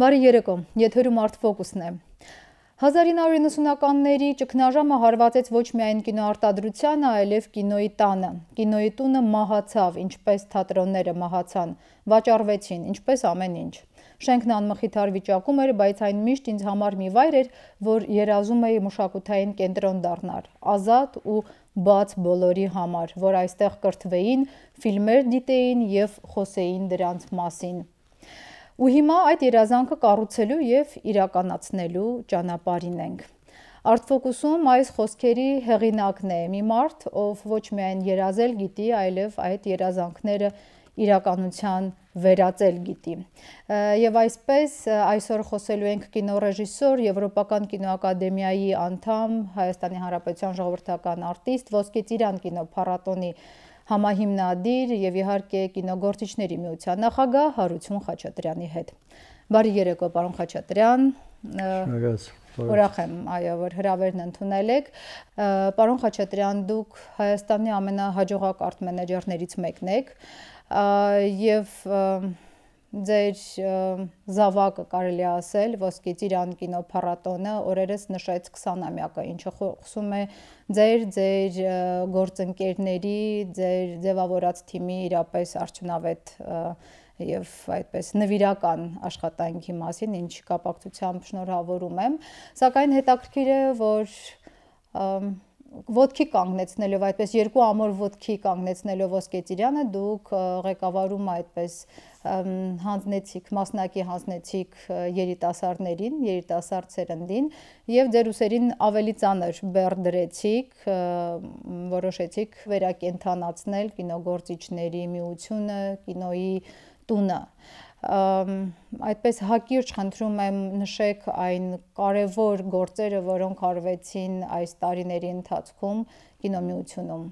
Բարի երեկո։ Եթերում Art Focus-ն է։ 1990-ականների ճգնաժամը հարվածեց ոչ միայն կինոարտադրությանը, այլև կինոյի տանը։ Կինոյի տունը մահացավ, ինչպես թատրոնները մահացան, վաճառվեցին, ինչպես ամեն ինչ։ Շենքն անմխիթար վիճակում էր, բայց այն միշտ ինձ համար մի վայր էր, որ երազում էի մշակութային կենտրոն դառնալ, ազատ ու բաց բոլորի համար, որ այստեղ կրթվեին, ֆիլմեր դիտեին եւ խոսեին դրանց մասին։ Ու հիմա այդ երազանքը կառուցելու եւ իրականացնելու ճանապարհին ենք։ Արտֆոկուսում այս խոսքերի հեղինակն է մի մարդ, ով ոչ միայն երազել գիտի, այլև այդ երազանքները իրականության վերածել գիտի։ Եվ այսպես այսօր խոսելու ենք կինոռեժիսոր, Եվրոպական կինոակադեմիայի անդամ, Հայաստանի Հանրապետության ժողովրդական արտիստ, Ոսկե Ծիրան կինոփառատոնի համահիմնադիր եւ իհարկե կինոգործիչների միության նախագահ Հարություն Խաչատրյանի հետ։ Բարի երեկո, պարոն Խաչատրյան։ Շնորհակալություն։ Ուրախ եմ, այո, որ հրավերն ընդունել եք։ Պարոն Խաչատրյան, դուք Հայաստանի ամենահաջողակ արտ մենեջերներից մեկն եք եւ և, և ձեր զավակը կարելի ասել ոսկե ծիրան կինոփառատոնը օրերս նշեց 20-ամյակը, ինչը խուսում է ձեր ձեր գործընկերների, ձեր ձևավորած թիմի իրապես արդյունավետ եւ այդպես նվիրական աշխատանքի մասին, ինչ կապակցությամբ շնորհավորում եմ, սակայն հետաքրքիր է, որ և, ոդքի կանգնեցնելով այդպես երկու ամոր ոդքի կանգնեցնելով Ոսկե Տիրյանը դուք ղեկավարում այդպես հանձնեցիք մասնակի հանձնեցիք երիտասարդներին, երիտասարդ ցերնդին եւ ձեր ուսերին ավելի ծանր բեռ դրեցիք, որոշեցիք վերակենթանացնել կինոգործիչների միությունը, կինոյի տունը։ Ա, այդպես հակիրճ խնդրում եմ նշեք այն կարևոր գործերը, որոնք արվեցին այս տարիների ընթացքում կինոմիությունում։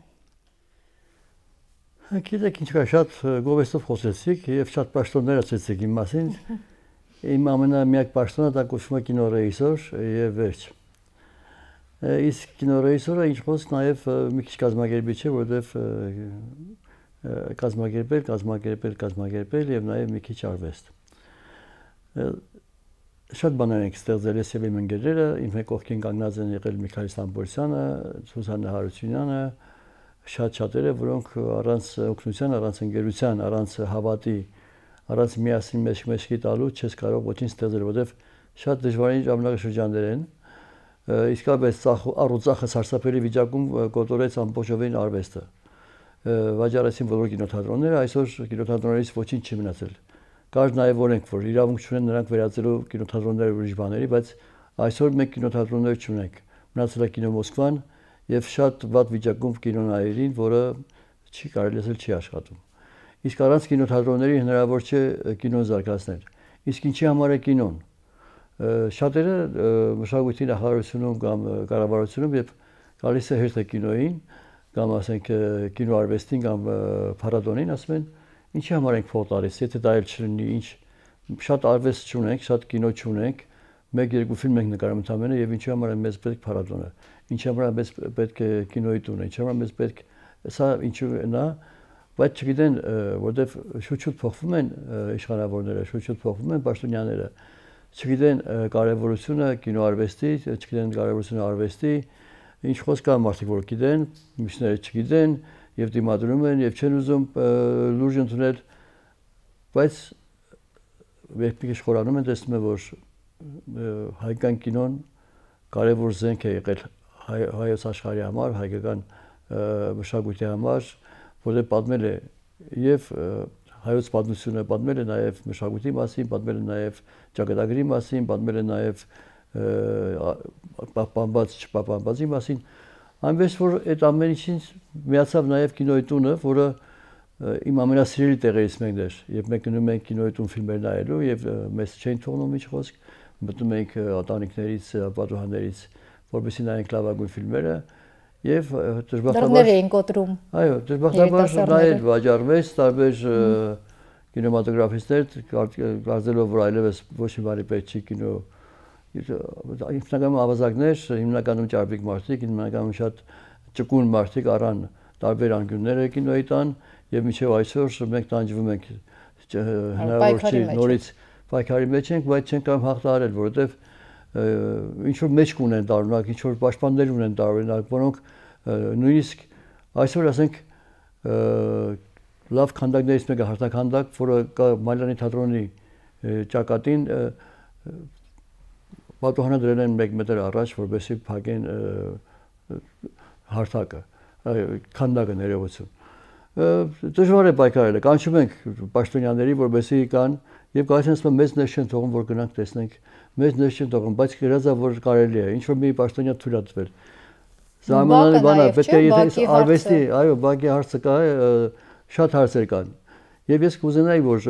Գիտեք ինչքա շատ գովեստով խոսեցիք եւ շատ պաշտոններ ասեցիք իմ մասին։ Իմ ամենամիակ պաշտոնը դա կոչվում է կինոռեժիսոր եւ վերջ։ Իսկ կինոռեժիսորը ինչ խոսք նաեւ մի քիչ կազմակերպիչ է, որովհետեւ կազմակերպել, կազմակերպել, կազմակերպել եւ նաեւ մի քիչ արվեստ։ Շատ բաներ ենք ստեղծել ես եւ իմ ընկերները, իմ հետ կողքին կանգնած են եղել Միքայել Սամբորյանը, Սուսանա Հարությունյանը, շատ շատերը, որոնք առանց օգնության, առանց ընկերության, առանց հավատի, առանց միասին մեջ մեջքի տալու չես կարող ոչինչ ստեղծել, որովհետեւ շատ դժվարին ժամանակաշրջաններ են իսկապես առուցախը սարսափելի վիճակում կոտորեց ամբողջովին արվեստը վաճառեցին բոլոր կինոթատրոնները, այսօր կինոթատրոններից ոչինչ չի մնացել։ Կար նաև օրենք, որ իրավունք չունեն նրանք վերածելու կինոթատրոնները ուրիշ բաների, բայց այսօր մենք կինոթատրոններ չունենք։ Մնացել է կինո Մոսկվան եւ շատ վատ վիճակում կինոնայերին, որը չի կարելի ասել չի աշխատում։ Իսկ առանց կինոթատրոնների հնարավոր չէ կինոն զարգացնել։ Իսկ ինչի համար է կինոն։ Շատերը մշակույթի նախարարությունում կամ կառավարությունում եւ գալիս է հերթը կինոյին, կամ ասենք կինոարվեստին կամ փառատոնին, ասում են ինչի համար ենք փող տալիս, եթե դա էլ չլինի, ինչ շատ արվեստ չունենք, շատ կինո չունենք, մեկ երկու ֆիլմ ենք նկարում ընդամենը եւ ինչի համար է մեզ պետք փառատոնը, ինչի համար է մեզ պետք է կինոյի տունը, ինչի համար մեզ պետք սա ինչու նա բայց չգիտեն, որտեվ շուտ-շուտ փոխվում են իշխանավորները, շուտ-շուտ փոխվում են պաշտոնյաները։ Չգիտեն կարևորությունը կինոարվեստի, չգիտեն կարևորությունը արվեստի, չգիտեն ինչ խոս կա մարդիկ, որ գիտեն, մյուսները չգիտեն եւ դիմադրում են եւ չեն ուզում լուրջ ընդունել, բայց երբ մի քիչ խորանում են, տեսնում են, որ հայկական կինոն կարևոր զենք է եղել հայոց աշխարհի համար, հայկական մշակույթի համար, որը պատմել է եւ հայոց պատմությունը, պատմել է նաեւ մշակույթի մասին, պատմել է նաեւ ճակատագրի մասին, պատմել է նաեւ պահպանված, չպահպանվածի մասին, այնպես որ այդ ամեն ինչին միացավ նաև կինոյի տունը, որը իմ ամենասիրելի տեղերից մեկն էր։ Երբ մենք գնում ենք կինոյի տուն ֆիլմեր նայելու եւ մեզ չեն թողնում ինչ խոսք, մտնում ենք ատանիկներից, պատուհաններից, որովհետեւ նայենք լավագույն ֆիլմերը եւ դժբախտաբար դռներ էին կոտրում։ Այո, դժբախտաբար դա էլ վաճառվեց տարբեր կինոմատոգրաֆիստներ կարծելով որ այլևս ոչ մի բանի պետք չի կինո հիմնականում ավազակներ, հիմնականում ճարպիկ մարդիկ, հիմնականում շատ ճկուն մարդիկ առան տարբեր անկյունները կինոյի տան եւ միջև այսօր մենք տանջվում ենք հնարավոր չի նորից պայքարի մեջ ենք, բայց չենք կարող հաղթահարել, որովհետեւ ինչ որ մեջ կունեն տարօրինակ, ինչ որ պաշտպաններ ունեն տարօրինակ, որոնք նույնիսկ այսօր ասենք լավ քանդակներից մեկը հարտականդակ, որը կա Մալյանի թատրոնի ճակատին պատուհանը դրել են 1 մետր առաջ, որպեսզի փակեն հարթակը, քանդակը ներողություն։ Դժվար է պայքարելը, կանչում ենք պաշտոնյաների, որպեսզի կան եւ կարծես մեզ ներս չեն թողում, որ գնանք տեսնենք, մեզ ներս չեն թողում, բայց գրազա որ կարելի է, ինչ որ մի պաշտոնյա թույլ դվել։ Զարմանալի բան է, պետք է եթե արվեստի, այո, բակի հարցը կա, շատ հարցեր կան Եվ ես կուզենայի, որ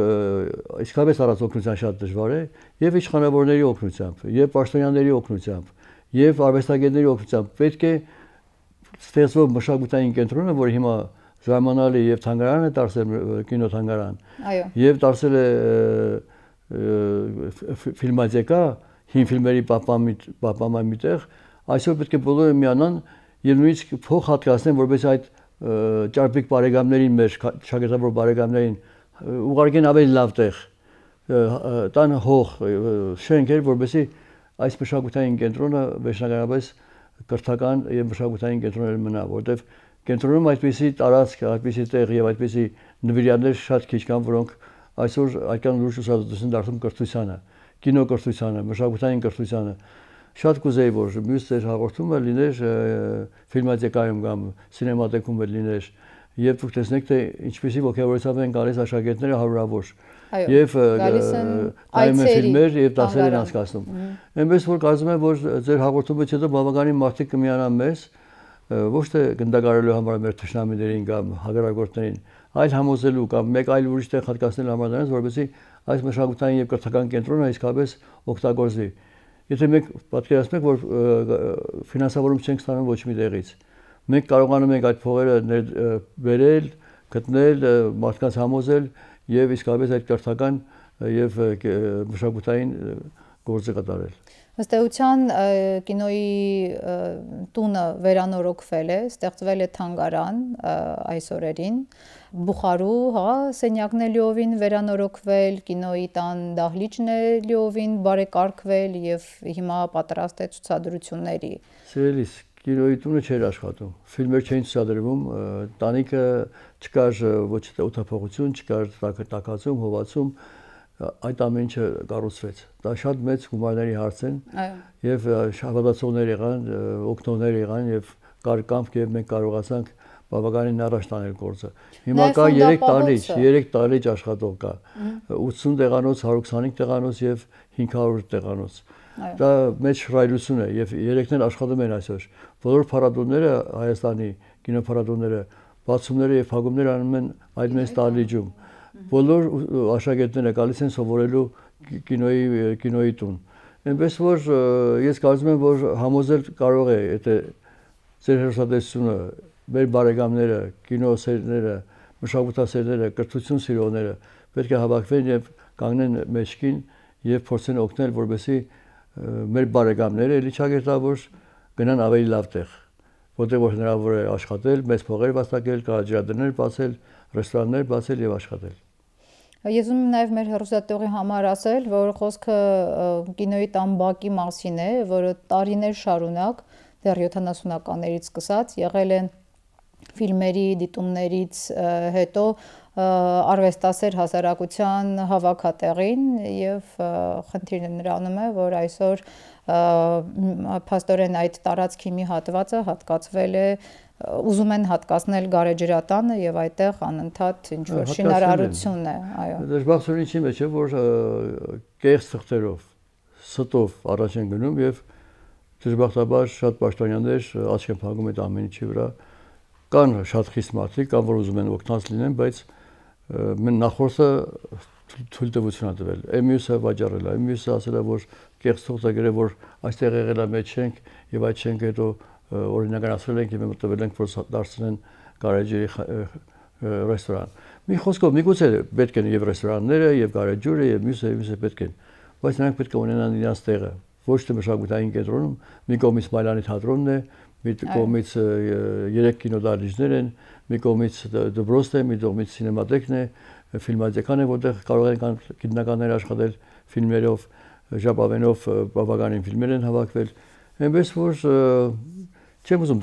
իսկապես առանձօգնության շատ դժվար է, եւ իշխանավորների օգնությամբ, եւ պաշտոնյաների օգնությամբ, եւ արվեստագետների օգնությամբ պետք է ստեղծվող մշակութային կենտրոնը, որ հիմա ժամանալի եւ թանգարան է դարձել կինոթանգարան։ Այո։ Եվ դարձել է ֆիլմատեկա, հին ֆիլմերի պապամիտ պապամամիտեղ, այսօր պետք է բոլորը միանան եւ նույնիսկ փող հատկացնեն, որովհետեւ այդ ճարպիկ բարեկամներին մեր շագերտավոր բարեկամներին ուղարկեն ավելի լավ տեղ տան հող շենքեր, որովհետեւ այս մշակութային կենտրոնը վերջնականապես կրթական եւ մշակութային կենտրոներ մնա, որտեղ կենտրոնում այդպիսի տարածք, այդպիսի տեղ եւ այդպիսի նվիրյալներ շատ քիչ կան, որոնք այսօր այդքան լուրջ ուսուցածություն դարձում կրթությանը, կինոկրթությանը, մշակութային կրթությանը, շատ կուզեի որ մյուս ձեր հաղորդումը լիներ ֆիլմատեկայում կամ սինեմատեկում լիներ երբ դուք տեսնեք թե ինչպեսի ողջավորությամբ են գալիս աշակերտները հարյուրավոր եւ այմ ֆիլմեր եւ դասեր են անցկացնում այնպես որ կարծում եմ որ ձեր հաղորդումից հետո բավականին մարդիկ կմիանան մեզ ոչ թե գնդակարելու համար մեր ճշնամիներին կամ հագարագործներին այլ համոզելու կամ մեկ այլ ուրիշ տեղ հատկացնել համար դրանց որովհետեւ այս մշակութային եւ կրթական կենտրոնը իսկապես օգտագործվի Եթե մենք պատկերացնենք, որ ֆինանսավորում չենք ստանում ոչ մի տեղից, մենք կարողանում ենք այդ փողերը վերել, գտնել, մարդկանց համոզել եւ իսկապես այդ կրթական եւ մշակութային գործը կատարել։ Ըստ էության կինոյի տունը վերանորոգվել է, ստեղծվել է թանգարան այս օրերին։ Բուխարու, հա, սենյակն է լիովին վերանորոգվել, կինոյի տան դահլիճն է լիովին բարեկարգվել եւ հիմա պատրաստ է ցուցադրությունների։ Սիրելիս, կինոյի տունը չէր աշխատում, ֆիլմեր չէին ցուցադրվում, տանիքը չկար ոչ թե օթափողություն, չկար տակածում, հովացում, այդ ամենը կառուցվեց։ Դա շատ մեծ հումանիտարի հարց են։ Այո։ Եվ շահագործողներ եղան, օկտոներ եղան եւ կար կամք եւ մենք կարողացանք կար բավականին առաջ տանել գործը։ Հիմա կա 3 տարիջ, 3 տարիջ աշխատող կա։ 80 տեղանոց, 125 տեղանոց եւ 500 տեղանոց։ Դա մեծ շրայլություն է եւ երեքն էլ աշխատում են այսօր։ Բոլոր փառատոնները Հայաստանի կինոփառատոնները բացումները եւ փակումները անում են այդ մեծ տարիջում։ Բոլոր աշակերտները գալիս են սովորելու կինոյի կինոյի տուն։ Էնպես որ ես կարծում եմ որ համոզել կարող է եթե ձեր հերոսատեսությունը մեր բարեկամները, կինոսերները, մշակութասերները, կրթություն սիրողները պետք է հավաքվեն եւ կանգնեն մեջքին եւ փորձեն օգնել, որբեսի մեր բարեկամները ելի ճակերտավոր գնան ավելի լավ տեղ, որտեղ որ հնարավոր է աշխատել, մեծ փողեր վաստակել, կարաջրադներ բացել, ռեստորաններ բացել եւ աշխատել։ Ես ուզում եմ նաև մեր հերոստատողի համար ասել, որ խոսքը կինոյի տամբակի մասին է, որը տարիներ շարունակ դեռ 70-ականներից սկսած եղել են ֆիլմերի դիտումներից հետո արվեստասեր հասարակության հավաքատեղին եւ խնդիրը նրանում է, որ այսօր փաստորեն այդ տարածքի մի հատվածը հատկացվել է ուզում են հատկացնել գարեջրատանը եւ այդտեղ անընդհատ ինչ որ շինարարություն է, այո։ Դժբախտորեն ինչի մեջ է, որ կեղծ թղթերով ստով առաջ են գնում եւ դժբախտաբար շատ պաշտոնյաներ աչք են փակում այդ ամենի վրա, Կան շատ խիստ մարդիկ, կան որ ուզում են օգնած լինեն, բայց մեն նախորդը թույլտվություն է տվել։ Էմյուսը վաճառել է, Էմյուսը ասել է, որ կեղծող է գրել, որ այստեղ եղել է մեջ ենք եւ այդ չենք հետո օրինական ասել ենք եւ մտվել ենք որ դարձնեն գարեջրի ռեստորան։ Մի խոսքով միգուցե պետք են եւ ռեստորանները, եւ գարեջուրը, եւ մյուսը, եւ մյուսը պետք են, բայց նրանք պետք է ունենան իրենց տեղը։ Ոչ թե մշակութային կենտրոնում, մի կողմից Մայլանի թատրոնն է, մի կողմից երեք կինոդահլիճներ են, մի կողմից դպրոցն է, մի կողմից սինեմատեկն է, ֆիլմատեկան է, որտեղ կարող են գիտնականներ աշխատել ֆիլմերով, ժապավենով բավականին ֆիլմեր են հավաքվել։ Էնպես որ չեմ ուզում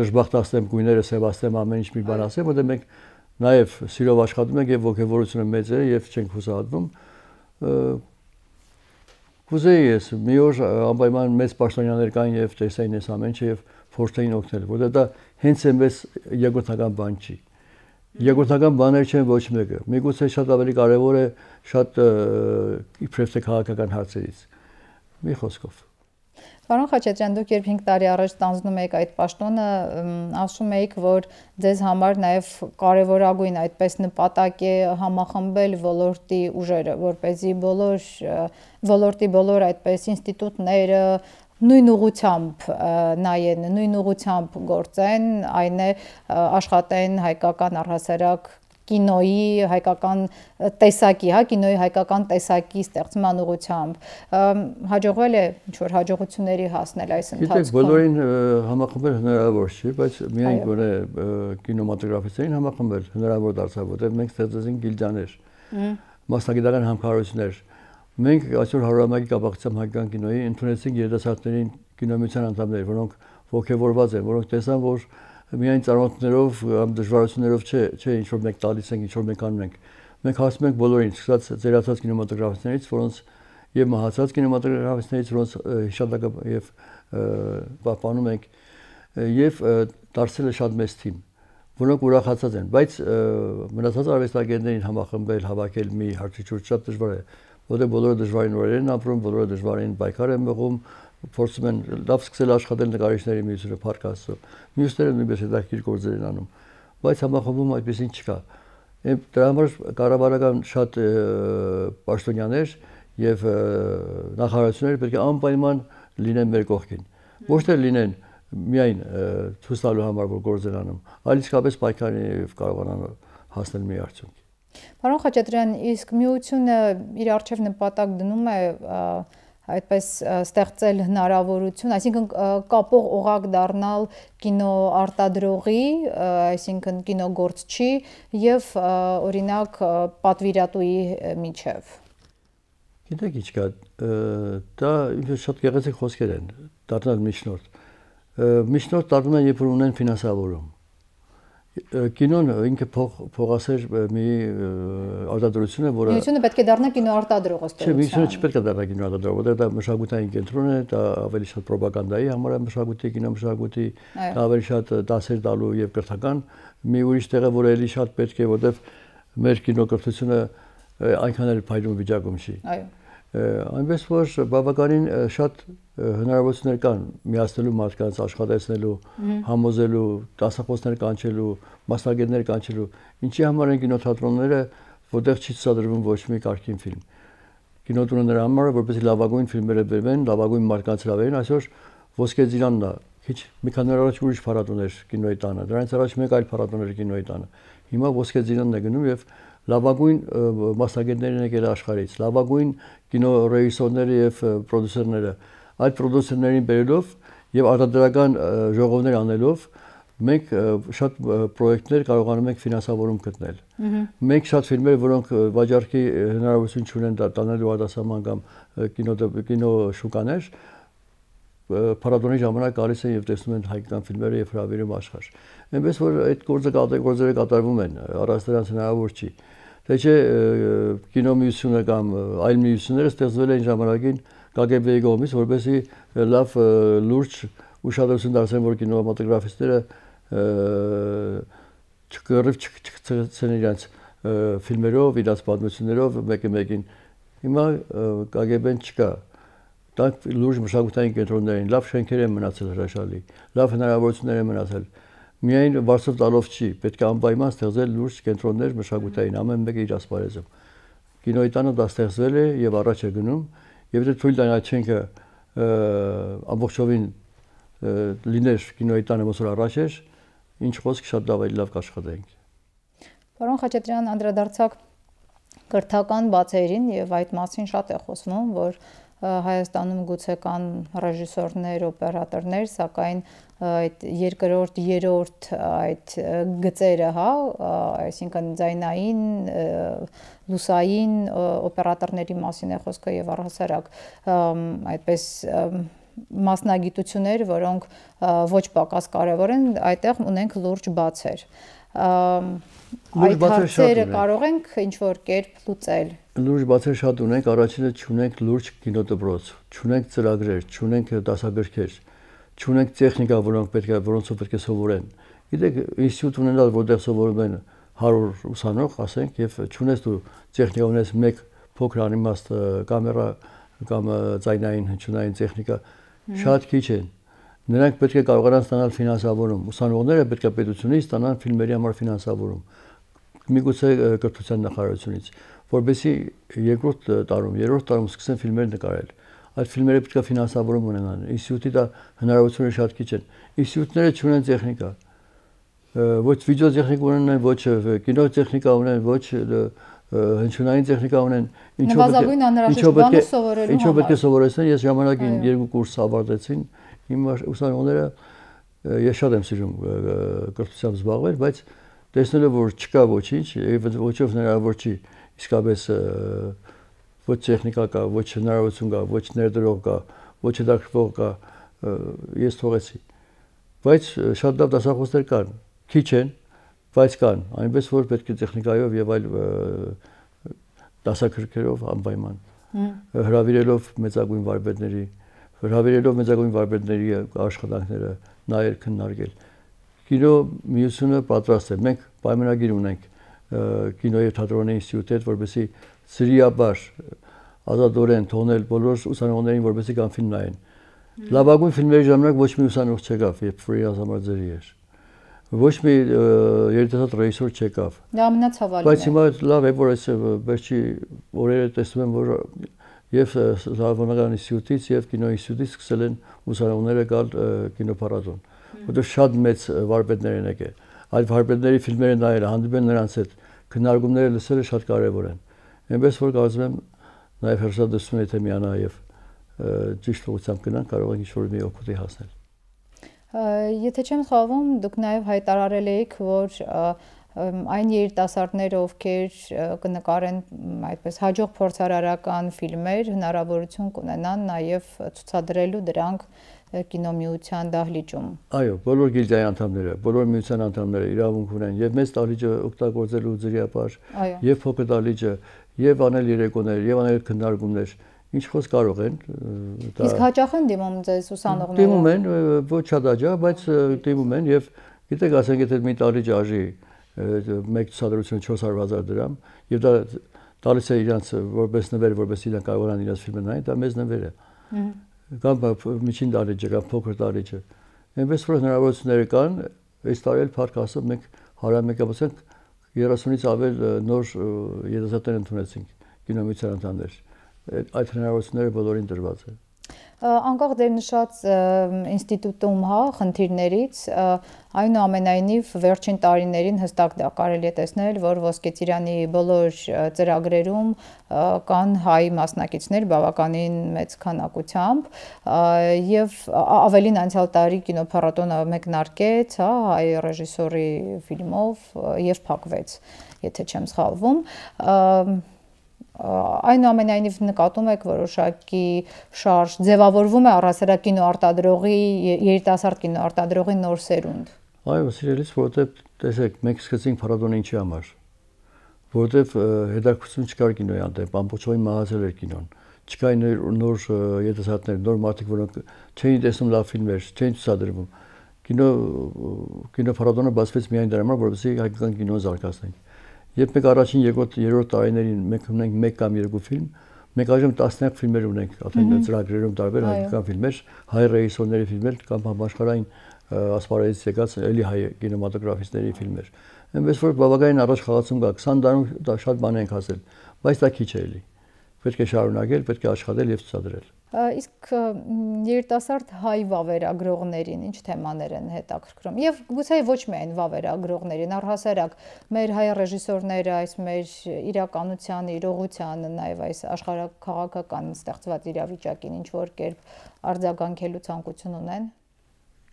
դժբախտացնեմ գույները սևացնեմ ամեն ինչ մի բան ասեմ, որտեղ մենք նաև սիրով աշխատում ենք եւ ողջավորությունը մեծ է եւ չենք հուսահատվում Կուզեի ես մի օր անպայման մեծ պաշտոնյաներ կային եւ տեսային այս ամենը եւ փորձեին օգնել, որտեղ դա հենց այնպես եգոթական բան չի։ Եգոթական բաներ չեն ոչ մեկը։ Միգուցե շատ ավելի կարեւոր է շատ իբրև թե քաղաքական հարցերից։ Մի խոսքով Պարոն Խաչատրյան, դուք երբ 5 տարի առաջ տանձնում եք այդ պաշտոնը, ասում էիք, որ ձեզ համար նաև կարևորագույն այդպես նպատակ է համախմբել ոլորտի ուժերը, որ เป զի բոլոր ոլորտի բոլոր այդպես ինստիտուտները, նույն ուղությամբ նայեն, նույն ուղությամբ գործեն, այն է աշխատեն հայկական առհասարակ կինոյի հայկական տեսակի, հա, կինոյի հայկական տեսակի ստեղծման ուղղությամբ հաջողվել է ինչ որ հաջողությունների հասնել այս ընթացքում։ Գիտեք, բոլորին համախմբել հնարավոր չի, բայց միայն գոնե կինոմատոգրաֆիստերին համախմբել հնարավոր դարձավ, որտեղ մենք ստեղծեցինք գիլդաներ, մասնագիտական համակարգություններ։ Մենք այսօր հարյուրամյակի կապակցությամբ հայկական կինոյի ընդունեցինք երիտասարդներին կինոմիության անդամներ, որոնք ողջևորված են, որոնք տեսան, որ միայն ծառայություններով կամ դժվարություններով չէ, չէ ինչ որ մենք տալիս ենք, ինչ որ մենք անում ենք։ Մենք հասնում ենք բոլորին, սկսած ծերացած կինոմատոգրաֆիստներից, որոնց եւ մահացած կինոմատոգրաֆիստներից, որոնց հիշատակը եւ պահպանում ենք եւ դարձել է շատ մեծ թիմ որոնք ուրախացած են, բայց մնացած արվեստագետներին համախմբել, հավաքել մի հարցի շուրջ շատ դժվար է, որտեղ բոլորը դժվարին օրեր են ապրում, բոլորը դժվարին պայքար են մղում, փորձում են լավ սկսել աշխատել նկարիչների միությունը Փարք Աստծո։ Մյուսները նույնպես հետաքրքիր գործեր են անում, բայց համախմբում այդպեսին չկա։ Եմ դրա համար կառավարական շատ պաշտոնյաներ եւ նախարարությունները պետք է անպայման լինեն մեր կողքին։ Ոչ թե լինեն միայն ցույց տալու համար որ գործեր անում, այլ իսկապես պայքարի եւ կարողանան հասնել մի արդյունքի։ Պարոն Խաչատրյան, իսկ միությունը իր արժև նպատակ դնում է և, այդպես ստեղծել հնարավորություն, այսինքն կապող օղակ դառնալ կինոարտադրողի, այսինքն կինոգործչի եւ օրինակ պատվիրատուի միջև։ Գիտեք ինչ կա, դա շատ գեղեցիկ խոսքեր են, դառնալ միջնորդ։ Միջնորդ դառնում են, երբ որ ունեն ֆինանսավորում կինոն ինքը փող փողասեր մի արտադրություն է, որը Միությունը պետք է դառնա կինոարտադրող ըստորություն։ Չէ, միությունը չպետք է դառնա կինոարտադրող, որտեղ դա մշակութային կենտրոն է, դա ավելի շատ ռոպագանդայի համար է մշակույթի, կինոմշակույթի, դա ավելի շատ դասեր տալու եւ կրթական մի ուրիշ տեղ է, որը էլի շատ պետք է, որտեղ մեր կինոկրթությունը այնքան էլ փայլուն վիճակում չի։ Այո այնպես որ բավականին շատ հնարավորություններ կան միացնելու մարդկանց աշխատեցնելու, համոզելու, դասախոսներ կանչելու, մասնագետներ կանչելու։ Ինչի համար են կինոթատրոնները, որտեղ չի ցուցադրվում ոչ մի կարգին ֆիլմ։ Կինոթատրոնը նրա համար, որպեսզի լավագույն ֆիլմերը բերվեն, լավագույն մարդկանց հավերեն, այսօր ոսկե ծիրանն է քիչ մի քանի օր առաջ ուրիշ փառատոն էր կինոյի տանը, դրանից առաջ մեկ այլ փառատոն էր կինոյի տանը։ Հիմա ոսկե ծիրանն է գնում եւ և լավագույն մասնագետներն եկել աշխարհից, լավագույն կինոռեժիսորները եւ պրոդյուսերները։ Այդ պրոդյուսերներին բերելով եւ արտադրական ժողովներ անելով մենք շատ պրոյեկտներ կարողանում ենք ֆինանսավորում գտնել։ Մենք շատ ֆիլմեր, որոնք վաճառքի հնարավորություն չունեն տանելու արտասահման կամ կինո կինո շուկաներ, փառատոնի ժամանակ գալիս են եւ տեսնում են հայկական ֆիլմերը եւ հրավիրում աշխարհ։ Այնպես որ այդ գործը գործերը կատարվում են, առանց դրանց հնարավոր չի։ Ա, Թե չէ կինոմիությունը կամ այլ միությունները ստեղծվել են ժամանակին KGB-ի կողմից, որպեսզի լավ լուրջ ուշադրություն դարձնեն, որ կինոմատոգրաֆիստները չկռիվ չկցեն իրենց ֆիլմերով, իրաց պատմություններով մեկը մեկին։ Հիմա KGB-ն չկա տակ լուրջ մշակութային կենտրոններ են, լավ շենքեր են մնացել հրաշալի, լավ հնարավորություններ են մնացել միայն վարձով տալով չի, պետք է անպայման ստեղծել լուրջ կենտրոններ մշակութային, ամեն մեկը իր ասպարեզում։ Կինոյի տանը դա ստեղծվել է եւ առաջ է գնում, եւ եթե թույլ տան աչենքը ամբողջովին լիներ կինոյի տանը ոնց որ առաջ էր, ինչ խոսք շատ լավ ավելի լավ կաշխատեինք։ Պարոն Խաչատրյան, անդրադարձակ կրթական բացերին եւ այդ մասին շատ է խոսվում, որ Հայաստանում գուցե կան ռեժիսորներ, օպերատորներ, սակայն այդ երկրորդ, երրորդ այդ գծերը, հա, այսինքն ձայնային, լուսային օպերատորների մասին է խոսքը եւ առհասարակ այդպես մասնագիտություններ, որոնք ոչ պակաս կարևոր են, այդտեղ ունենք լուրջ բացեր։ Այդ հարցերը կարող ենք ինչ որ կերպ լուծել։ Լուրջ բացեր շատ ունենք, առաջինը ճունենք լուրջ կինոդպրոց, ճունենք ծրագրեր, ճունենք դասագրքեր, չունենք տեխնիկա, որոնք պետք է որոնցով պետք է սովորեն։ Գիտեք, ինստիտուտ ունենալ, որտեղ սովորում են 100 ուսանող, ասենք, եւ չունես դու տեխնիկա ունես մեկ փոքր անիմաստ կամերա կամ ցայնային հնչյունային տեխնիկա շատ քիչ են։ Նրանք պետք է կարողանան ստանալ ֆինանսավորում։ Ուսանողները պետք է պետությունից ստանան ֆիլմերի համար ֆինանսավորում։ Միգուցե կրթության նախարարությունից, որբեսի երկրորդ տարում, երրորդ տարում սկսեն ֆիլմեր նկարել այդ ֆիլմերը պետք է ֆինանսավորում ունենան։ Ինստիտուտի դա հնարավորությունները շատ քիչ են։ Ինստիտուտները չունեն տեխնիկա։ Ոչ վիդեո տեխնիկա ունեն, ոչ կինո տեխնիկա ունեն, ոչ հնչյունային տեխնիկա ունեն ինչու պետք է ինչու պետք է սովորելու ինչու պետք է սովորեցնեն ես ժամանակին երկու կուրս ավարտեցին իմ ուսանողները ես շատ եմ սիրում կրթությամբ զբաղվել բայց տեսնելով որ չկա ոչինչ եւ ոչով հնարավոր չի իսկապես ոչ տեխնիկա կա, ոչ հնարավորություն կա, ոչ ներդրող կա, ոչ հետաքրքրող կա, ես թողեցի։ Բայց շատ լավ դասախոսներ կան, քիչ են, բայց կան, այնպես որ պետք է տեխնիկայով եւ այլ դասակրքերով անպայման հրավիրելով մեծագույն վարպետների, հրավիրելով մեծագույն վարպետների աշխատանքները նայել քննարկել։ Կինո միությունը պատրաստ է։ Մենք պայմանագիր ունենք կինոյի թատրոնի ինստիտուտի հետ, որովհետեւ սրիաբար ազատորեն թողնել բոլոր ուսանողներին, որպեսզի կան ֆիլմ նայեն։ Լավագույն ֆիլմերի ժամանակ ոչ մի ուսանող չեկավ, երբ Ֆրեյա Զամարձերի էր։ Ոչ մի երիտասարդ ռեժիսոր չեկավ։ Դա ամենացավալին է։ Բայց հիմա լավ է, որ այս վերջի օրերը տեսնում եմ, որ եւ Զարվանական ինստիտուտից եւ կինոյի ինստիտուտից սկսել են ուսանողները գալ կինոփառատոն, որտեղ շատ մեծ վարպետներ են եկել։ Այդ վարպետների ֆիլմերը նայել, հանդիպել նրանց հետ, քննարկումները լսելը շատ կարեւոր են։ Այնպես որ կարծում եմ նաև հերշադությունը եթե միանա եւ ճիշտ ուղղությամբ գնան կարող են ինչ-որ մի օգուտի հասնել։ Եթե չեմ խաղում, դուք նաև հայտարարել էիք, որ այն երիտասարդները, ովքեր կնկարեն այդպես հաջող փորձարարական ֆիլմեր, հնարավորություն կունենան նաև ցուցադրելու դրանք կինոմիության դահլիճում։ Այո, բոլոր գիլդիայի անդամները, բոլոր միության անդամները իրավունք ունեն եւ մեծ դահլիճը օգտագործելու ձրիապար, եւ փոքր դահլիճը եւ անել երեկոներ, եւ անել քննարկումներ, ինչ խոսք կարող են դա Իսկ հաճախ են դիմում ձեզ ուսանողները։ Դիմում են, ոչ շատ հաճախ, բայց դիմում են եւ գիտեք, ասենք եթե մի տարի ճաժի մեկ ցուցադրություն 400000 դրամ եւ դա տալիս է իրանց որպես նվեր, որպես իրան կարողանան իրաց ֆիլմը նայեն, դա մեզ նվեր է։ Կամ միջին դարիճը, կամ փոքր դարիճը։ Այնպես որ հնարավորությունները կան, այս տարի էլ փառք ասում մենք հարամեկապացենք 30-ից ավել նոր երիտասարդներ ընդունեցինք գինոմիցար ընտաններ։ Այդ հնարավորությունները բոլորին դրված են անկախ դեր նշած ինստիտուտում, հա, խնդիրներից, այնուամենայնիվ վերջին տարիներին հստակ դա կարելի է տեսնել, որ Ոսկե Ծիրանի բոլոր ծրագրերում կան հայ մասնակիցներ բավականին մեծ քանակությամբ եւ ավելին անցյալ տարի կինոփառատոնը մեկնարկեց, հա, հայ ռեժիսորի ֆիլմով եւ փակվեց, եթե չեմ սխալվում, այնուամենայնիվ նկատում եք որոշակի շարժ ձևավորվում է առասերա կինոարտադրողի երիտասարդ կինոարտադրողի նոր սերունդ այո սիրելիս որովհետեւ տեսեք մենք սկսեցինք փառատոնը ինչի համար որովհետեւ հետաքրքրություն չկար կինոյի հանդեպ ամբողջովին մահացել էր կինոն չկային նոր երիտասարդներ նոր մարդիկ որոնք չէին տեսնում լավ ֆիլմեր չէին ցուցադրվում կինո կինոփառատոնը բացվեց միայն դրա համար որովհետեւ հայկական կինոն զարգացնենք Երբ մենք առաջին, երկրորդ, երրորդ տարիներին մենք ունենք 1 կամ 2 ֆիլմ, մենք այժմ 10-ակ ֆիլմեր ունենք, ասենք ծրագրերում տարբեր հայկական ֆիլմեր, հայ ռեժիսորների ֆիլմեր կամ համաշխարհային ասպարեզից եկած էլի հայ կինեմատոգրաֆիստների ֆիլմեր։ Այնպես որ բավականին առաջ խաղացում կա 20 տարում շատ բան ենք հասել, բայց դա քիչ է էլի։ Պետք է շարունակել, պետք է աշխատել եւ ցուցադրել իսկ երիտասարդ հայ վավերագրողներին ինչ թեմաներ են հետաքրքրում եւ գուցե ոչ միայն վավերագրողներին առհասարակ մեր հայ ռեժիսորները այս մեր իրականության իրողությանը նաեւ այս աշխարհակաղակական ստեղծված իրավիճակին ինչ որ կերպ արձագանքելու ցանկություն ունեն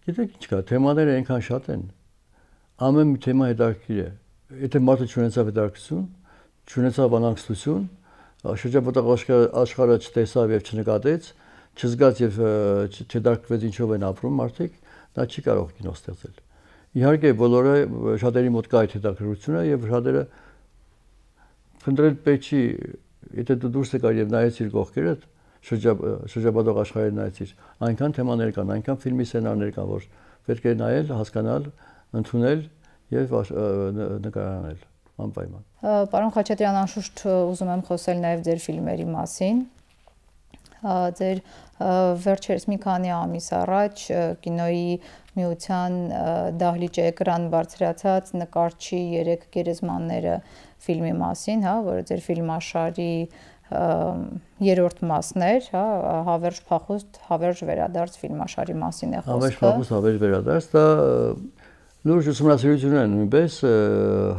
գիտեք ինչ կա թեմաները այնքան շատ են ամեն մի թեմա հետաքրքիր է եթե մարդը չունեցավ հետաքրքրություն չունեցավ անհանգստություն շրջան որտեղ աշխարհը չտեսավ եւ չնկատեց, չզգաց եւ չդարքվեց ինչով են ապրում մարդիկ, դա չի կարող կինո ստեղծել։ Իհարկե բոլորը շատերի մոտ կա այդ հետաքրքրությունը եւ շատերը փնտրել պետք չի, եթե դու դուրս եկար եւ նայես իր կողքերը, շրջապատող աշխարհը նայեցիր, այնքան թեմաներ կան, այնքան ֆիլմի սցենարներ կան, որ պետք է նայել, հասկանալ, ընդունել եւ նկարանալ անպայման։ Պարոն Խաչատրյան, անշուշտ ուզում եմ խոսել նաև ձեր ֆիլմերի մասին ձեր վերջերս մի քանի ամիս առաջ կինոյի միության դահլիճի էկրան բարձրացած նկարչի 3 գերեզմանները ֆիլմի մասին, հա, որը ձեր ֆիլմաշարի երրորդ մասն էր, հա, հավերժ փախուստ, հավերժ վերադարձ ֆիլմաշարի մասին է խոսքը։ Հավերժ փախուստ, հավերժ վերադարձ, դա լուրջ ուսումնասիրություն է նույնպես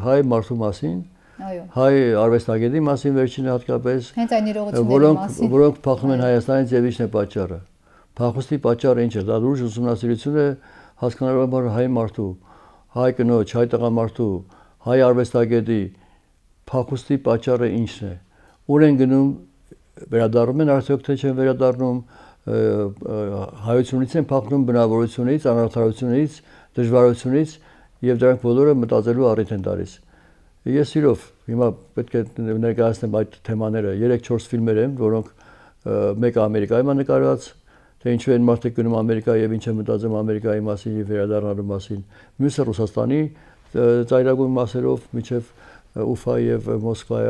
հայ մարդու մասին, այո, հայ արվեստագետի մասին վերջինը հատկապես, հենց այն իրողությունների մասին, որոնք փախում են Հայաստանից եւ ի՞նչն է պատճառը։ Փախուստի պատճառը ի՞նչ է։ Դա լուրջ ուսումնասիրություն է հասկանալով հայ մարդու, հայ կնոջ, հայ տղամարդու, հայ արվեստագետի փախուստի պատճառը ի՞նչն է։ Ուր են գնում, վերադառնում են արդյոք թե չեն վերադառնում, հայությունից են փախնում բնավորությունից, անարդարությունից, դժվարությունից եւ դրանք բոլորը մտածելու առիթ են տալիս։ Ես իրով հիմա պետք է ներկայացնեմ այդ թեմաները 3-4 ֆիլմեր են, որոնք մեկը Ամերիկայում է նկարված, թե ինչու են մարդիկ գնում Ամերիկա եւ ինչ է մտածում Ամերիկայի մասին եւ վերադառնալու մասին։ Մյուսը Ռուսաստանի ծայրագույն մասերով միջև Ուֆա եւ Մոսկվա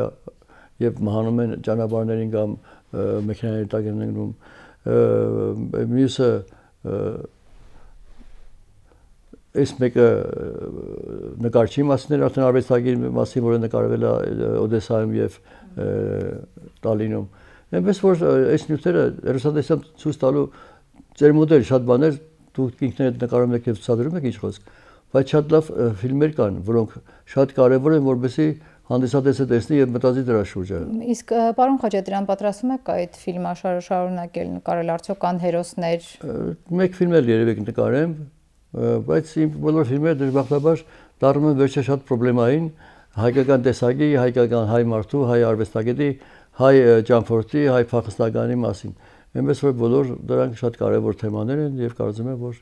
եւ մահանում են ճանապարհներին կամ մեքենաների տակ են ընկնում։ Մյուսը այս մեկը նկարչի մասին էր, արդեն արվեստագետի մասին, որը նկարվել է Օդեսայում եւ Տալինում։ Այնպես որ այս նյութերը հերոսատեսությամբ ցույց տալու ծեր մոդել շատ բաներ դուք ինքներդ նկարում եք եւ ցուցադրում եք ինչ խոսք, բայց շատ լավ ֆիլմեր կան, որոնք շատ կարեւոր են, որովհետեւ հանդիսատեսը տեսնի եւ մտածի դրա շուրջը։ Իսկ պարոն Խաչատրյան պատրաստում եք այդ ֆիլմը շարունակել նկարել արդյոք կան հերոսներ։ Մեկ ֆիլմ էլ երևի կնկարեմ, բայց իմ բոլոր ֆիլմերը դժբախտաբար դառնում են վերջը շատ խնդրային հայկական տեսակի, հայկական հայ մարդու, հայ արվեստագետի, հայ ճամփորդի, հայ փախստականի մասին։ Այնպես որ բոլոր դրանք շատ կարևոր թեմաներ են եւ կարծում եմ որ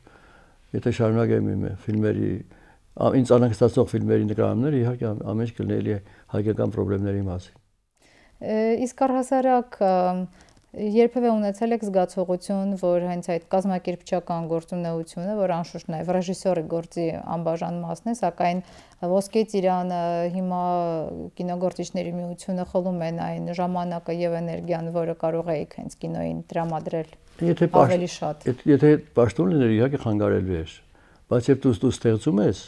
եթե շարունակեմ իմ ֆիլմերի ինձ անհանգստացող ֆիլմերի նկարումները իհարկե ամեն ինչ կլինելի հայկական խնդրումների մասին։ Իսկ առհասարակ երբևէ ունեցել եք զգացողություն, որ հենց այդ կազմակերպչական գործունեությունը, որ անշուշտ նաև ռեժիսորի գործի անբաժան մասն է, սակայն Ոսկե Ծիրանը հիմա կինոգործիչների միությունը խլում են այն ժամանակը եւ էներգիան, որը կարող էիք հենց կինոյին տրամադրել։ Եթե ավելի շատ։ Եթե պաշտոն լիներ, իհարկե խանգարելու էր։ Բայց եթե դու դու ստեղծում ես,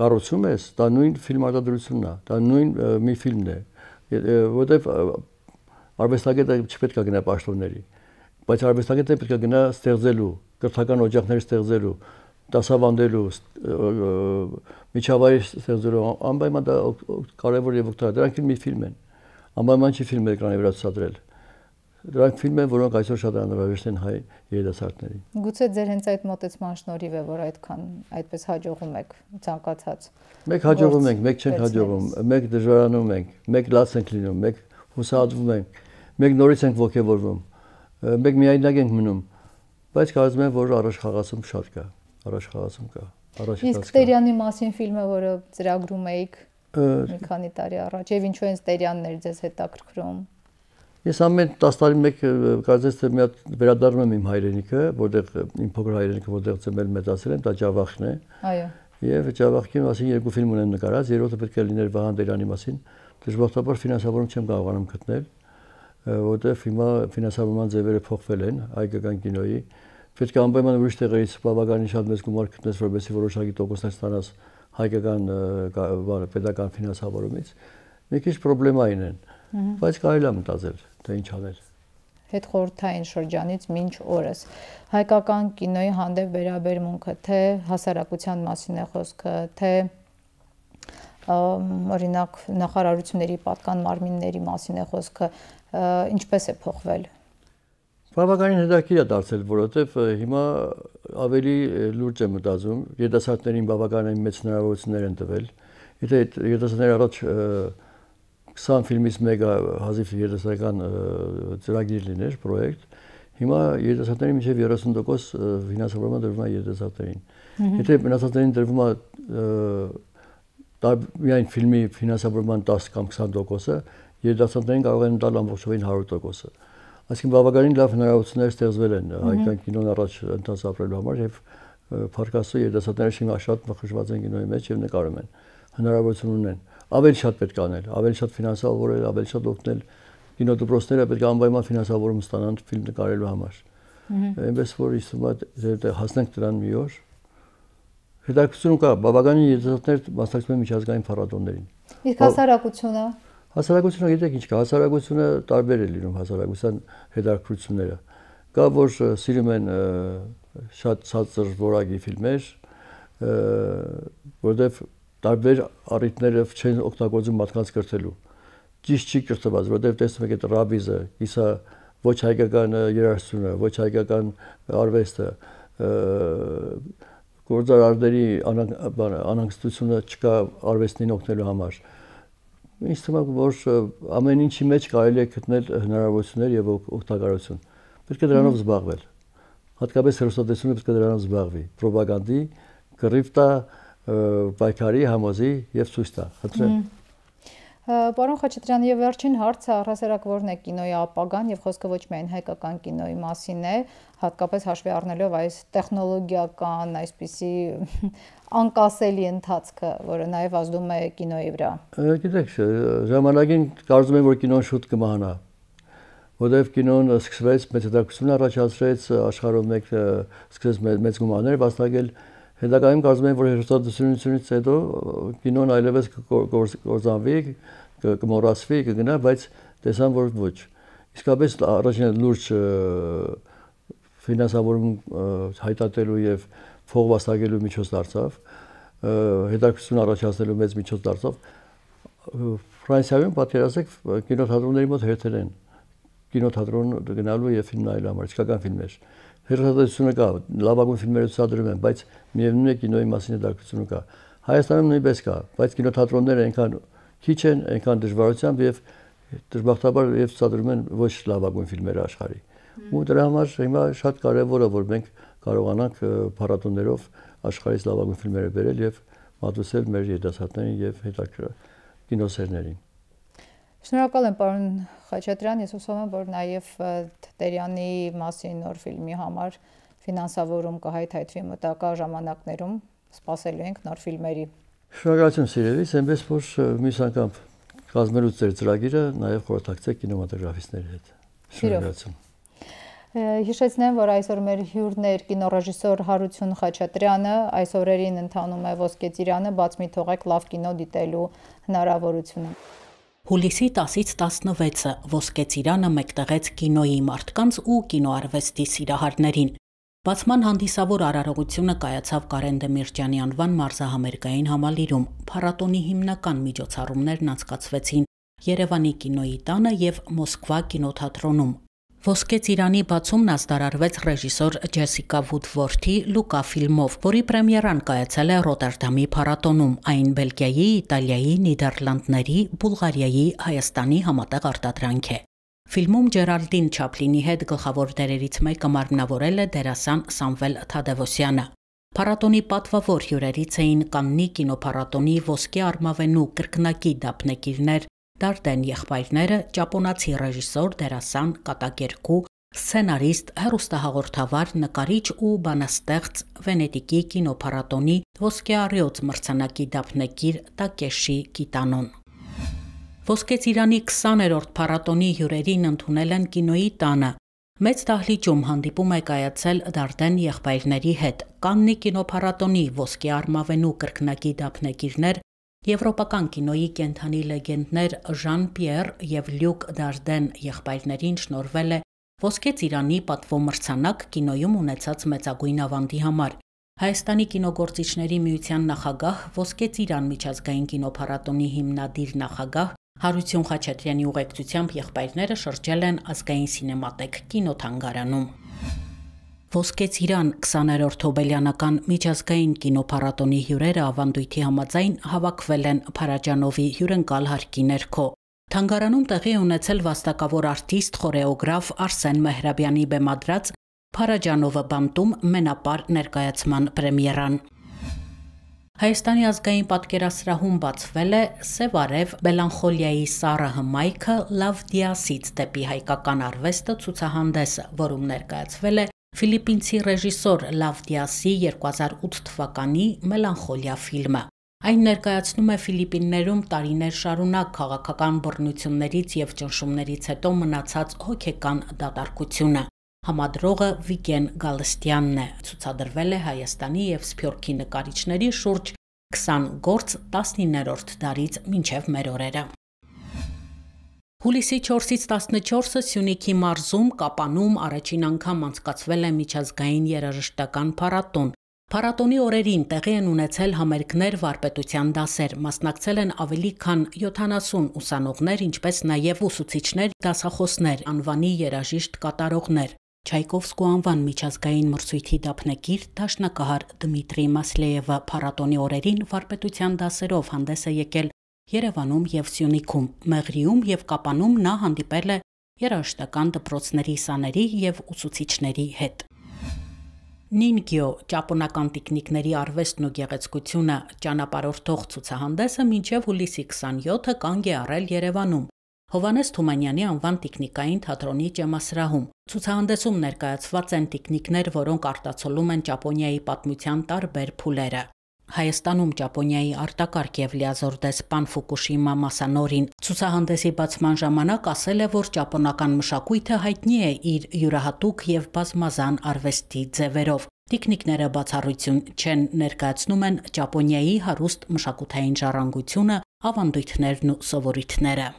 կառուցում ես, դա նույն ֆիլմ արտադրությունն է, դա նույն մի ֆիլմն է որտեվ արվեստագետը չպետք է գնա պաշտոնների, բայց արվեստագետը պետք է գնա ստեղծելու, կրթական օջախներ ստեղծելու, դասավանդելու, միջավայր ստեղծելու, անպայման դա կարևոր եւ օգտակար։ Դրանք մի ֆիլմ են։ Անպայման չի ֆիլմ էկրանի վրա ցուցադրել։ Դրանք ֆիլմ են, որոնք այսօր շատ անհրաժեշտ են հայ երիտասարդներին։ Գուցե ձեր հենց այդ մտածման շնորհիվ է, որ այդքան այդպես հաջողում եք ցանկացած։ Մեկ հաջողում ենք, մեկ չենք հաջողում, մեկ դժվարանում ենք, մեկ լաց ենք լինում, մեկ հուսալվում ենք մենք նորից ենք ողջևորվում, մենք միայնակ ենք մնում, բայց կարծում եմ, որ առաջ խաղացում շատ կա, առաջ խաղացում կա, առաջ կա։ Իսկ Տերյանի մասին ֆիլմը, որը ծրագրում էիք մի քանի տարի առաջ, եւ ինչու են Տերյաններ ձեզ հետաքրքրում։ Ես ամեն 10 տարի մեկ կարծես թե մի հատ վերադառնում եմ իմ հայրենիքը, որտեղ իմ փոքր հայրենիքը, որտեղ ծնվել մեծացել եմ, դա Ջավախն է։ Այո։ Եվ Ջավախքի մասին երկու ֆիլմ ունեմ նկարած, երրորդը պետք է լիներ Վահան Դերյանի մասին։ Դժբախտաբար ֆինանսավորում չեմ կարողանում գտնել որտեղ հիմա ֆինանսավորման ձևերը փոխվել են հայկական կինոյի պետք է անպայման ուրիշ տեղերից բավականին շատ մեծ գումար գտնես որովհետեւ որոշակի տոկոսներ ստանաս հայկական բանը պետական ֆինանսավորումից մի քիչ խնդրային են բայց կարելի է մտածել թե ինչ անել հետ խորթային շրջանից մինչ օրս հայկական կինոյի հանդեպ վերաբերմունքը թե հասարակության մասին է խոսքը թե օրինակ նախարարությունների պատկան մարմինների մասին է խոսքը ինչպես է փոխվել։ Բավականին հետաքրքիր է դարձել, որովհետև հիմա ավելի լուրջ է մտածում, երիտասարդներին բավականին մեծ հնարավորություններ են տվել։ Եթե այդ երիտասարդները առաջ 20 ֆիլմից մեկը հազիվ երիտասարդական ծրագիր լիներ, պրոյեկտ, հիմա երիտասարդների միջև 30% ֆինանսավորումը դրվում է երիտասարդներին։ Եթե մնացածներին դրվում է միայն ֆիլմի ֆինանսավորման 10 կամ 20%-ը, երիտասարդներին կարող են տալ ամբողջովին 100%-ը։ Այսինքն բավականին լավ հնարավորություններ ստեղծվել են հայկական կինոն առաջ ընթաց ապրելու համար եւ փարկասը երիտասարդները շինքա շատ մխիժված են կինոյի մեջ եւ նկարում են։ Հնարավորություն ունեն։ Ավելի շատ պետք է անել, ավելի շատ ֆինանսավորել, ավելի շատ օգնել կինոդպրոցները պետք է անպայման ֆինանսավորում ստանան ֆիլմ նկարելու համար։ Այնպես որ իսկում է դե հասնենք դրան մի օր։ Հետաքրքրություն կա, բավականին երիտասարդներ մասնակցում են միջազգային փառատոներին։ Իսկ հասարակությունը Հասարակությունը գիտեք ինչ կա, հասարակությունը տարբեր է լինում հասարակության հետաքրքրությունները։ Կա որ սիրում են շատ ցածր որակի ֆիլմեր, որտեղ տարբեր առիթներով չեն օգտագործում մարդկանց կրթելու։ Ճիշտ չի կրթված, որտեղ տեսնում եք այդ ռաբիզը, հիսա ոչ հայկական երաժշտությունը, ոչ հայկական արվեստը, գործարարների անհանգստությունը չկա արվեստին օգնելու համար։ անան, ինձ թվում է որ ամեն ինչի մեջ կարելի է գտնել հնարավորություններ եւ օգտակարություն։ Պետք է դրանով զբաղվել։ Հատկապես հերոստատեսությունը պետք է դրանով զբաղվի։ Պրոպագանդի, կռիվտա, պայքարի, համոզի եւ ցույց տա։ Հատրեն։ Պարոն Խաչատրյան, եւ վերջին հարցը առհասարակ որն է կինոյի ապագան եւ խոսքը ոչ միայն հայկական կինոյի մասին է, հատկապես հաշվի առնելով այս տեխնոլոգիական, այսպիսի անկասելի ընթացքը, որը նաեւ ազդում է կինոյի վրա։ Գիտեք, ժամանակին կարծում եմ, որ կինոն շուտ կմահանա։ Որտեւ կինոն սկսվեց մեծ հետաքրքրություն առաջացրեց աշխարհում մեկ սկսեց մեծ գումարներ վաստակել մեծ Հետագայում կարծում եմ, որ հերոստատությունից հետո կինոն այլևս կորզանվի, կմոռացվի, կգնա, բայց տեսան, որ ոչ։ Իսկապես առաջին լուրջ ֆինանսավորում հայտատելու եւ փող վաստակելու միջոց դարձավ, հետաքրքրություն առաջացնելու մեծ միջոց դարձավ։ Ֆրանսիայում պատերազեք կինոթատրոնների մոտ հերթեր են կինոթատրոն գնալու եւ ֆիլմ նայելու համար, իսկական ֆիլմեր հերթադրությունը կա, լավագույն ֆիլմերը ցուցադրում են, բայց միևնույն է կինոյի մասին դիտարկությունը կա։ Հայաստանում նույնպես կա, բայց կինոթատրոնները այնքան քիչ են, այնքան դժվարությամբ եւ դժբախտաբար եւ ցուցադրում են ոչ լավագույն ֆիլմերը աշխարհի։ Ու դրա համար հիմա շատ կարեւոր է որ մենք կարողանանք փառատոններով աշխարհից լավագույն ֆիլմերը բերել եւ մատուցել մեր երիտասարդներին եւ հետաքրքիր կինոսերներին։ Շնորհակալ եմ պարոն Խաչատրյան, ես հուսով եմ, որ նաև Տերյանի մասին նոր ֆիլմի համար ֆինանսավորում կհայթայթվի մտակա ժամանակներում։ Սպասելու ենք նոր ֆիլմերի։ Շնորհակալություն սիրելիս, այնպես որ մյուս անգամ կազմելու ձեր ծրագիրը նաև խորհրդակցեք կինոմատոգրաֆիստների հետ։ Շնորհակալություն։ Հիշեցնեմ, որ այսօր մեր հյուրն էր կինոռեժիսոր Հարություն Խաչատրյանը, այս օրերին ընթանում է Ոսկե Ծիրանը, բաց մի թողեք լավ կինո դիտելու հնարավորությունը։ Հուլիսի 10-ից 16-ը Ոսկե Ծիրանը մեկտեղեց կինոյի մարդկանց ու կինոարվեստի սիրահարներին։ Բացման հանդիսավոր արարողությունը կայացավ Կարեն Դեմիրճյանի անվան մարզահամերգային համալիրում։ Փառատոնի հիմնական միջոցառումներն անցկացվեցին Երևանի կինոյի տանը եւ Մոսկվա կինոթատրոնում։ Ոսկե Ծիրանի բացումն ազդարարվեց ռեժիսոր Ջեսիկա Վուդվորթի Լուկա ֆիլմով, որի պրեմիերան կայացել է Ռոտերդամի փառատոնում։ Այն Բելգիայի, Իտալիայի, Նիդերլանդների, Բուլղարիայի, Հայաստանի համատեղ արտադրանք է։ Ֆիլմում Ջերալդին Չապլինի հետ գլխավոր դերերից մեկը մարմնավորել է դերասան Սամվել Թադևոսյանը։ Փառատոնի պատվավոր հյուրերից էին Կաննի կինոփառատոնի ոսկե արմավենու կրկնակի դափնեկիրներ Դարտեն եղբայրները ճապոնացի ռեժիսոր, դերասան, կատակերգու, սցենարիստ, հեռուստահաղորդավար, նկարիչ ու բանաստեղծ Վենետիկի կինոփառատոնի Ոսկե արիոց մրցանակի դափնեկիր Տակեշի Կիտանոն։ Ոսկե Ծիրանի 20-րդ փառատոնի հյուրերին ընդունել են կինոյի տանը։ Մեծ դահլիճում հանդիպում է կայացել Դարդեն եղբայրների հետ։ Կաննի կինոփառատոնի Ոսկե արմավենու կրկնակի դափնեկիրներ Եվրոպական կինոյի կենթանի լեգենդներ Ժան-Պիեր եւ Լյուկ Դարդեն եղբայրներին շնորվել է Ոսկե Ծիրանի պատվոմրցանակ կինոյում ունեցած մեծագույն ավանդի համար։ Հայաստանի կինոգործիչների միության նախագահ Ոսկե Ծիրան միջազգային կինոփառատոնի հիմնադիր նախագահ Հարություն Խաչատրյանի ուղեկցությամբ եղբայրները շրջել են ազգային սինեմատեք կինոթանգարանում։ Ոսկե Ծիրան 20-րդ Թոբելյանական միջազգային կինոփառատոնի հյուրերը ավանդույթի համաձայն հավաքվել են Փարաջանովի հյուրընկալ հարկի ներքո։ Թանգարանում տեղի ունեցել վաստակավոր արտիստ, խորեոգրաֆ Արսեն Մեհրաբյանի բեմադրած Փարաջանովը բանտում մենապար ներկայացման պրեմիերան։ Հայաստանի ազգային պատկերասրահում բացվել է Սև արև Բելանխոլիայի սառը հմայքը Լավ Դիասից դեպի հայկական արվեստը ցուցահանդեսը, որում ներկայացվել է Ֆիլիպինցի ռեժիսոր Լավդիասի 2008 թվականի Մելանխոլիա ֆիլմը։ Այն ներկայացնում է Ֆիլիպիններում տարիներ շարունակ քաղաքական բռնություններից եւ ճնշումներից հետո մնացած հոգեկան դատարկությունը։ Համադրողը Վիգեն Գալստյանն է։ Ցուցադրվել է Հայաստանի եւ Սփյուռքի նկարիչների շուրջ 20 գործ 19-րդ դարից մինչև մեր օրերը։ Հուլիսի 4-ից 14-ը Սյունիքի մարզում Կապանում առաջին անգամ անցկացվել է միջազգային երաժշտական փառատոն։ Փառատոնի օրերին տեղի են ունեցել համերգներ, վարպետության դասեր, մասնակցել են ավելի քան 70 ուսանողներ, ինչպես նաև ուսուցիչներ, դասախոսներ, անվանի երաժիշտ կատարողներ։ Չայկովսկու անվան միջազգային մրցույթի դափնեկիր Դաշնակահար Դմիտրի Մասլեևը փառատոնի օրերին վարպետության դասերով հանդես է եկել Երևանում եւ Սյունիքում, Մեղրիում եւ Կապանում նա հանդիպել է երաժշտական դպրոցների սաների եւ ուսուցիչների հետ։ Նինգյո ճապոնական տեխնիկների արվեստն ու գեղեցկությունը ճանապարհորդող ցուցահանդեսը մինչև հուլիսի 27-ը կանգ է առել Երևանում, Հովանես Թումանյանի անվան տեխնիկային թատրոնի ճեմասրահում։ Ցուցահանդեսում ներկայացված են տեխնիկներ, որոնք արտացոլում են Ճապոնիայի պատմության տարբեր փուլերը։ Հայաստանում Ճապոնիայի արտակարգ եւ լիազոր դեսպան Ֆուկուշիմա Մասանորին ցուցահանդեսի բացման ժամանակ ասել է, որ ճապոնական մշակույթը հայտնի է իր յուրահատուկ եւ բազմազան արվեստի ձևերով։ Տեխնիկները բացառություն չեն ներկայացնում են Ճապոնիայի հարուստ մշակութային ժառանգությունը, ավանդույթներն ու սովորույթները։